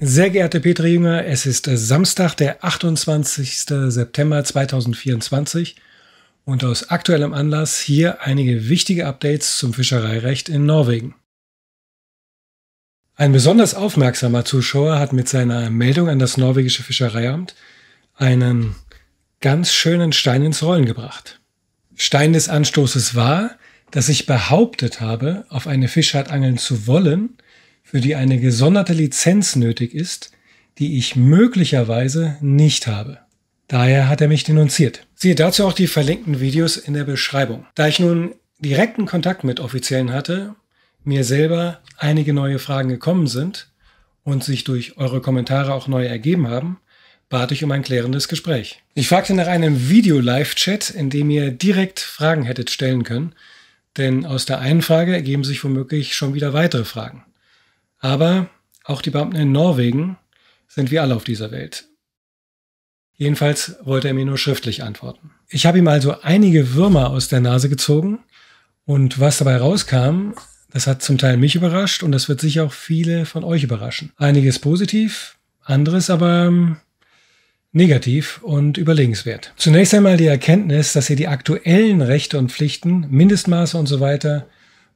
Sehr geehrte Peter Jünger, es ist Samstag, der 28. September 2024 und aus aktuellem Anlass hier einige wichtige Updates zum Fischereirecht in Norwegen. Ein besonders aufmerksamer Zuschauer hat mit seiner Meldung an das norwegische Fischereiamt einen ganz schönen Stein ins Rollen gebracht. Stein des Anstoßes war, dass ich behauptet habe, auf eine Fischart angeln zu wollen, für die eine gesonderte Lizenz nötig ist, die ich möglicherweise nicht habe. Daher hat er mich denunziert. Siehe dazu auch die verlinkten Videos in der Beschreibung. Da ich nun direkten Kontakt mit Offiziellen hatte, mir selber einige neue Fragen gekommen sind und sich durch eure Kommentare auch neu ergeben haben, bat ich um ein klärendes Gespräch. Ich fragte nach einem Video-Live-Chat, in dem ihr direkt Fragen hättet stellen können, denn aus der einen Frage ergeben sich womöglich schon wieder weitere Fragen. Aber auch die Beamten in Norwegen sind wie alle auf dieser Welt. Jedenfalls wollte er mir nur schriftlich antworten. Ich habe ihm also einige Würmer aus der Nase gezogen und was dabei rauskam, das hat zum Teil mich überrascht und das wird sicher auch viele von euch überraschen. Einiges positiv, anderes aber ähm, negativ und überlegenswert. Zunächst einmal die Erkenntnis, dass ihr die aktuellen Rechte und Pflichten, Mindestmaße und so weiter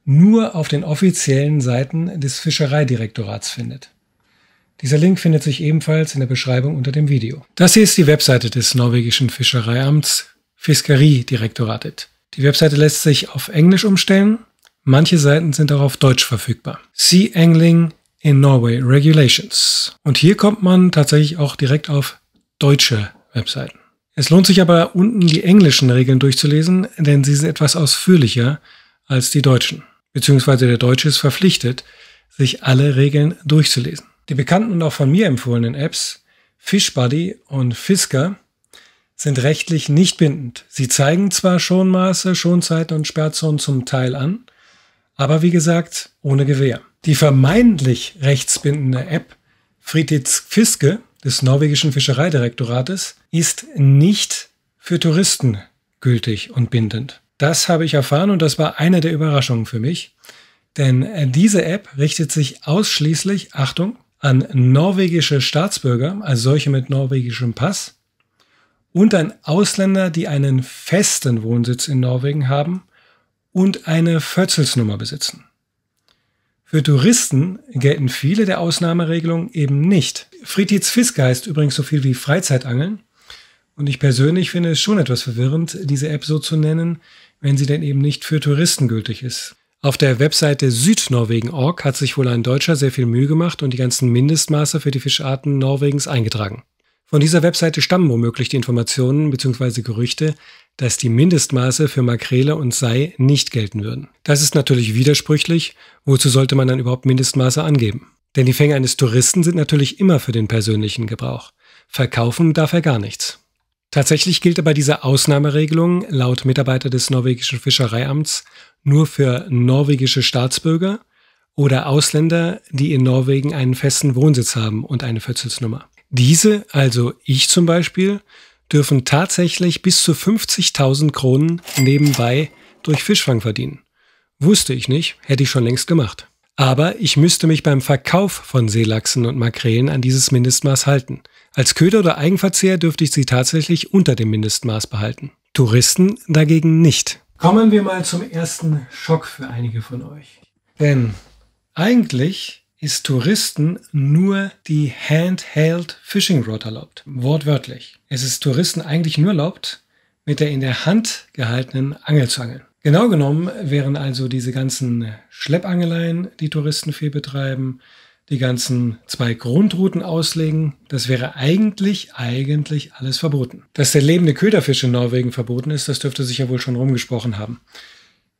nur auf den offiziellen Seiten des Fischereidirektorats findet. Dieser Link findet sich ebenfalls in der Beschreibung unter dem Video. Das hier ist die Webseite des norwegischen Fischereiamts Fiskeriedirektoratet. Die Webseite lässt sich auf Englisch umstellen. Manche Seiten sind auch auf Deutsch verfügbar. Sea Angling in Norway Regulations. Und hier kommt man tatsächlich auch direkt auf deutsche Webseiten. Es lohnt sich aber unten die englischen Regeln durchzulesen, denn sie sind etwas ausführlicher als die deutschen beziehungsweise der Deutsche ist verpflichtet, sich alle Regeln durchzulesen. Die bekannten und auch von mir empfohlenen Apps Fishbuddy und Fisker sind rechtlich nicht bindend. Sie zeigen zwar Schonmaße, Schonzeiten und Sperrzonen zum Teil an, aber wie gesagt, ohne Gewehr. Die vermeintlich rechtsbindende App Frititz Fiske des norwegischen Fischereidirektorates ist nicht für Touristen gültig und bindend. Das habe ich erfahren und das war eine der Überraschungen für mich. Denn äh, diese App richtet sich ausschließlich, Achtung, an norwegische Staatsbürger, also solche mit norwegischem Pass, und an Ausländer, die einen festen Wohnsitz in Norwegen haben und eine Fötzelsnummer besitzen. Für Touristen gelten viele der Ausnahmeregelungen eben nicht. Fritids Fiske heißt übrigens so viel wie Freizeitangeln und ich persönlich finde es schon etwas verwirrend, diese App so zu nennen, wenn sie denn eben nicht für Touristen gültig ist. Auf der Webseite südnorwegen.org hat sich wohl ein Deutscher sehr viel Mühe gemacht und die ganzen Mindestmaße für die Fischarten Norwegens eingetragen. Von dieser Webseite stammen womöglich die Informationen bzw. Gerüchte, dass die Mindestmaße für Makrele und Sei nicht gelten würden. Das ist natürlich widersprüchlich, wozu sollte man dann überhaupt Mindestmaße angeben? Denn die Fänge eines Touristen sind natürlich immer für den persönlichen Gebrauch. Verkaufen darf er gar nichts. Tatsächlich gilt aber diese Ausnahmeregelung laut Mitarbeiter des norwegischen Fischereiamts nur für norwegische Staatsbürger oder Ausländer, die in Norwegen einen festen Wohnsitz haben und eine Verzelsnummer. Diese, also ich zum Beispiel, dürfen tatsächlich bis zu 50.000 Kronen nebenbei durch Fischfang verdienen. Wusste ich nicht, hätte ich schon längst gemacht. Aber ich müsste mich beim Verkauf von Seelachsen und Makrelen an dieses Mindestmaß halten. Als Köder oder Eigenverzehr dürfte ich sie tatsächlich unter dem Mindestmaß behalten. Touristen dagegen nicht. Kommen wir mal zum ersten Schock für einige von euch. Denn eigentlich ist Touristen nur die Handheld Fishing Rod erlaubt. Wortwörtlich. Es ist Touristen eigentlich nur erlaubt, mit der in der Hand gehaltenen Angel zu angeln. Genau genommen wären also diese ganzen Schleppangeleien, die Touristen viel betreiben, die ganzen zwei Grundrouten auslegen, das wäre eigentlich, eigentlich alles verboten. Dass der lebende Köderfisch in Norwegen verboten ist, das dürfte sich ja wohl schon rumgesprochen haben.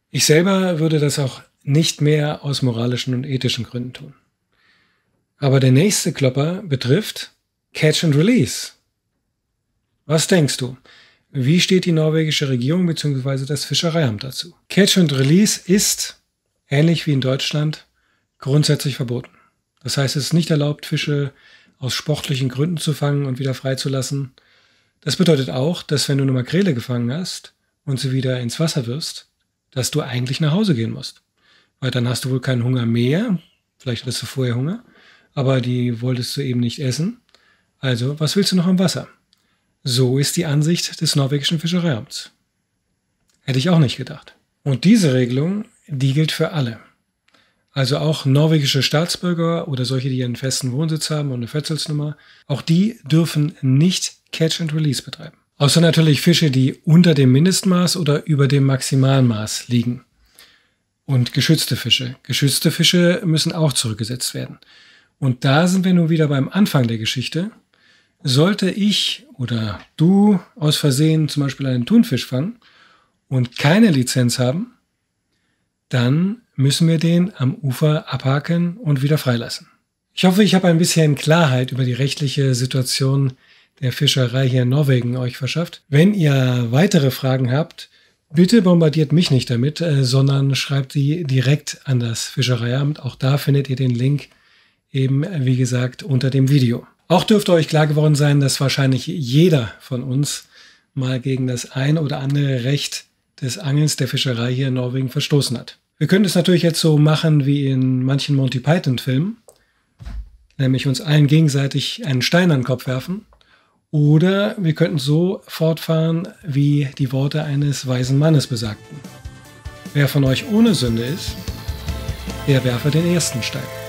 Ich selber würde das auch nicht mehr aus moralischen und ethischen Gründen tun. Aber der nächste Klopper betrifft Catch and Release. Was denkst du? Wie steht die norwegische Regierung bzw. das Fischereiamt dazu? Catch and Release ist, ähnlich wie in Deutschland, grundsätzlich verboten. Das heißt, es ist nicht erlaubt, Fische aus sportlichen Gründen zu fangen und wieder freizulassen. Das bedeutet auch, dass wenn du eine Makrele gefangen hast und sie wieder ins Wasser wirst, dass du eigentlich nach Hause gehen musst. Weil dann hast du wohl keinen Hunger mehr, vielleicht hattest du vorher Hunger, aber die wolltest du eben nicht essen. Also, was willst du noch am Wasser? So ist die Ansicht des norwegischen Fischereiamts. Hätte ich auch nicht gedacht. Und diese Regelung, die gilt für alle. Also auch norwegische Staatsbürger oder solche, die einen festen Wohnsitz haben und eine Fetzelsnummer, auch die dürfen nicht Catch and Release betreiben. Außer natürlich Fische, die unter dem Mindestmaß oder über dem Maximalmaß liegen. Und geschützte Fische. Geschützte Fische müssen auch zurückgesetzt werden. Und da sind wir nun wieder beim Anfang der Geschichte sollte ich oder du aus Versehen zum Beispiel einen Thunfisch fangen und keine Lizenz haben, dann müssen wir den am Ufer abhaken und wieder freilassen. Ich hoffe, ich habe ein bisschen Klarheit über die rechtliche Situation der Fischerei hier in Norwegen euch verschafft. Wenn ihr weitere Fragen habt, bitte bombardiert mich nicht damit, äh, sondern schreibt die direkt an das Fischereiamt. Auch da findet ihr den Link eben, wie gesagt, unter dem Video. Auch dürfte euch klar geworden sein, dass wahrscheinlich jeder von uns mal gegen das ein oder andere Recht des Angelns der Fischerei hier in Norwegen verstoßen hat. Wir können es natürlich jetzt so machen wie in manchen Monty Python-Filmen, nämlich uns allen gegenseitig einen Stein an den Kopf werfen. Oder wir könnten so fortfahren, wie die Worte eines weisen Mannes besagten. Wer von euch ohne Sünde ist, der werfe den ersten Stein.